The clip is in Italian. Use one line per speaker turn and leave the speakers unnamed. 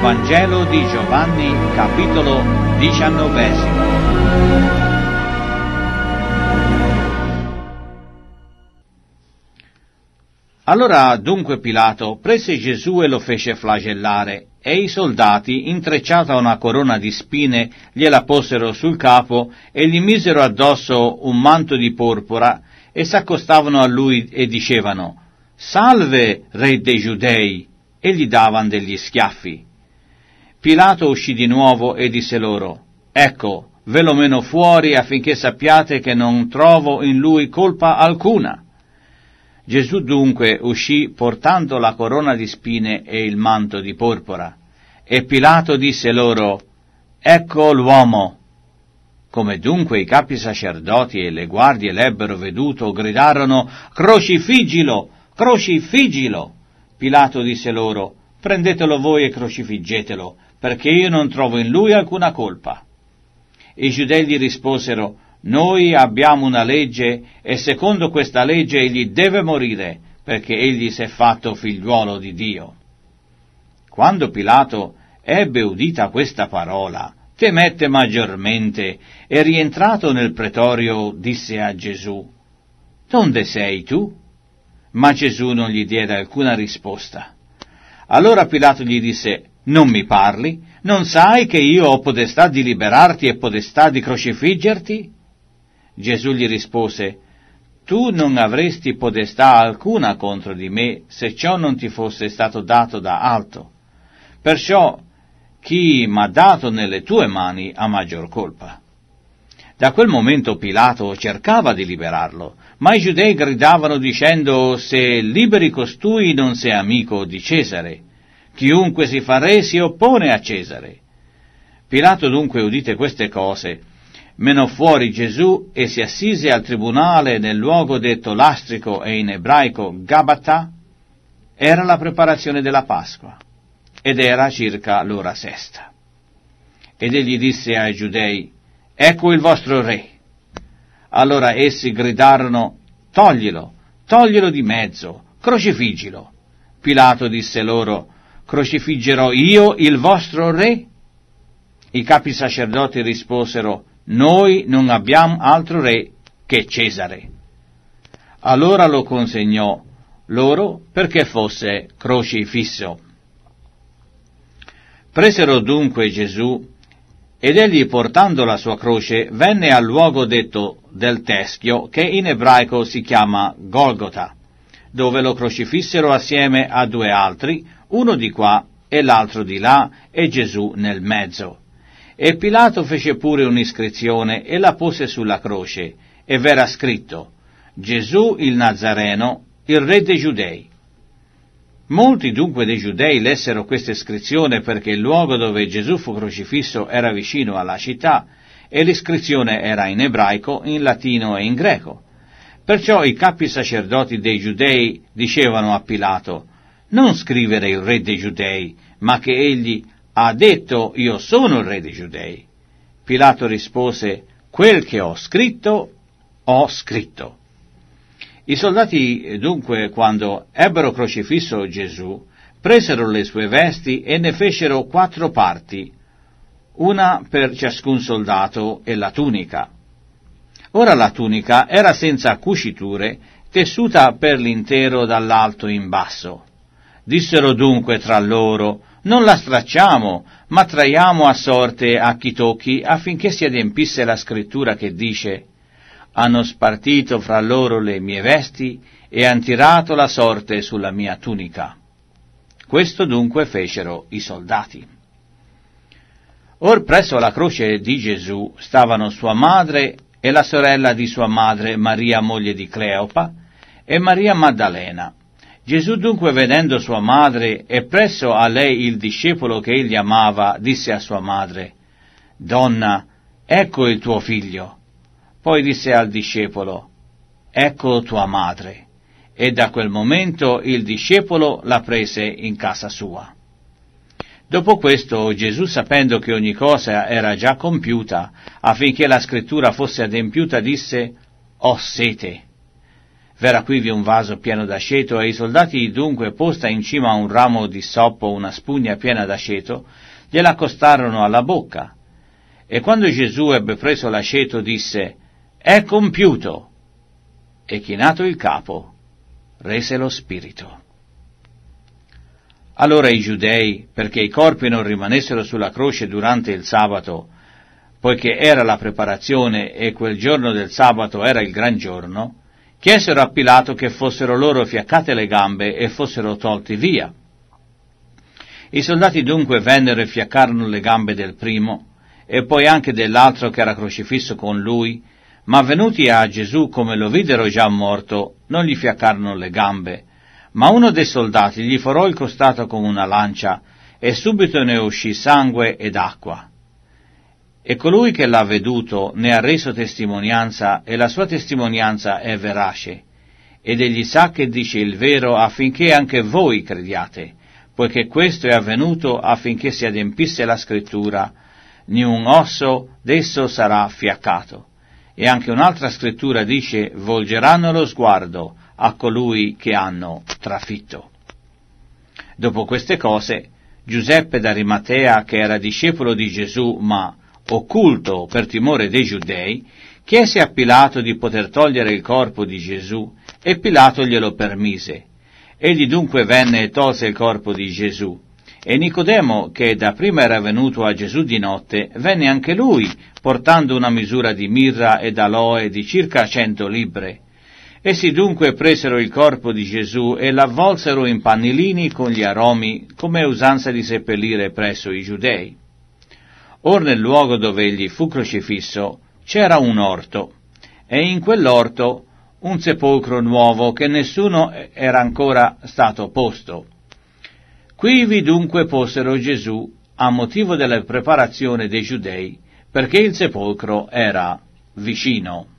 Vangelo di Giovanni, capitolo diciannovesimo. Allora dunque Pilato prese Gesù e lo fece flagellare, e i soldati, intrecciata una corona di spine, gliela posero sul capo e gli misero addosso un manto di porpora e s'accostavano a lui e dicevano Salve, re dei giudei! e gli davano degli schiaffi. Pilato uscì di nuovo e disse loro, Ecco, ve lo meno fuori affinché sappiate che non trovo in lui colpa alcuna. Gesù dunque uscì portando la corona di spine e il manto di porpora. E Pilato disse loro, Ecco l'uomo. Come dunque i capi sacerdoti e le guardie l'ebbero veduto, gridarono, Crocifiggilo! Crocifiggilo! Pilato disse loro, Prendetelo voi e crocifiggetelo perché io non trovo in lui alcuna colpa. I giudei gli risposero, noi abbiamo una legge e secondo questa legge egli deve morire, perché egli si è fatto figliuolo di Dio. Quando Pilato ebbe udita questa parola, temette maggiormente e rientrato nel pretorio disse a Gesù, Donde sei tu? Ma Gesù non gli diede alcuna risposta. Allora Pilato gli disse, non mi parli? Non sai che io ho podestà di liberarti e podestà di crocifiggerti? Gesù gli rispose, Tu non avresti podestà alcuna contro di me se ciò non ti fosse stato dato da alto. Perciò chi m'ha dato nelle tue mani ha maggior colpa. Da quel momento Pilato cercava di liberarlo, ma i giudei gridavano dicendo se liberi costui non sei amico di Cesare. Chiunque si fa re si oppone a Cesare. Pilato dunque udite queste cose, menò fuori Gesù e si assise al tribunale nel luogo detto lastrico e in ebraico Gabata, era la preparazione della Pasqua, ed era circa l'ora sesta. Ed egli disse ai giudei, Ecco il vostro re. Allora essi gridarono, Toglilo, toglilo di mezzo, crocifiggilo. Pilato disse loro, crocifiggerò io il vostro re? I capi sacerdoti risposero, noi non abbiamo altro re che Cesare. Allora lo consegnò loro perché fosse crocifisso. Presero dunque Gesù ed egli portando la sua croce venne al luogo detto del teschio che in ebraico si chiama Golgota, dove lo crocifissero assieme a due altri, uno di qua e l'altro di là e Gesù nel mezzo. E Pilato fece pure un'iscrizione e la pose sulla croce, e v'era scritto Gesù il Nazareno, il re dei Giudei. Molti dunque dei Giudei lessero questa iscrizione perché il luogo dove Gesù fu crocifisso era vicino alla città, e l'iscrizione era in ebraico, in latino e in greco. Perciò i capi sacerdoti dei Giudei dicevano a Pilato, non scrivere il re dei giudei, ma che egli ha detto io sono il re dei giudei. Pilato rispose quel che ho scritto, ho scritto. I soldati dunque, quando ebbero crocifisso Gesù, presero le sue vesti e ne fecero quattro parti, una per ciascun soldato e la tunica. Ora la tunica era senza cuciture, tessuta per l'intero dall'alto in basso. Dissero dunque tra loro, non la stracciamo, ma traiamo a sorte a chi tocchi affinché si adempisse la scrittura che dice hanno spartito fra loro le mie vesti e han tirato la sorte sulla mia tunica. Questo dunque fecero i soldati. Or presso la croce di Gesù stavano sua madre e la sorella di sua madre Maria moglie di Cleopa e Maria Maddalena Gesù dunque vedendo sua madre e presso a lei il discepolo che egli amava, disse a sua madre, Donna, ecco il tuo figlio. Poi disse al discepolo, Ecco tua madre. E da quel momento il discepolo la prese in casa sua. Dopo questo Gesù, sapendo che ogni cosa era già compiuta, affinché la scrittura fosse adempiuta, disse, Ho sete. V'era quivi un vaso pieno d'aceto e i soldati dunque posta in cima a un ramo di soppo una spugna piena d'aceto, gliela accostarono alla bocca. E quando Gesù ebbe preso l'aceto disse, è compiuto! E chinato il capo, rese lo spirito. Allora i giudei, perché i corpi non rimanessero sulla croce durante il sabato, poiché era la preparazione e quel giorno del sabato era il gran giorno, chiesero a Pilato che fossero loro fiaccate le gambe e fossero tolti via. I soldati dunque vennero e fiaccarono le gambe del primo e poi anche dell'altro che era crocifisso con lui, ma venuti a Gesù come lo videro già morto, non gli fiaccarono le gambe, ma uno dei soldati gli forò il costato con una lancia e subito ne uscì sangue ed acqua. E colui che l'ha veduto ne ha reso testimonianza e la sua testimonianza è verace. Ed egli sa che dice il vero affinché anche voi crediate, poiché questo è avvenuto affinché si adempisse la scrittura, né un osso d'esso sarà fiaccato. E anche un'altra scrittura dice, volgeranno lo sguardo a colui che hanno trafitto. Dopo queste cose, Giuseppe d'Arimatea, che era discepolo di Gesù, ma occulto per timore dei giudei, chiese a Pilato di poter togliere il corpo di Gesù e Pilato glielo permise. Egli dunque venne e tolse il corpo di Gesù. E Nicodemo, che da prima era venuto a Gesù di notte, venne anche lui, portando una misura di mirra ed aloe di circa cento libre. Essi dunque presero il corpo di Gesù e l'avvolsero in pannilini con gli aromi, come usanza di seppellire presso i giudei. Or nel luogo dove egli fu crocifisso c'era un orto, e in quell'orto un sepolcro nuovo che nessuno era ancora stato posto. Quivi dunque posero Gesù a motivo della preparazione dei giudei, perché il sepolcro era vicino.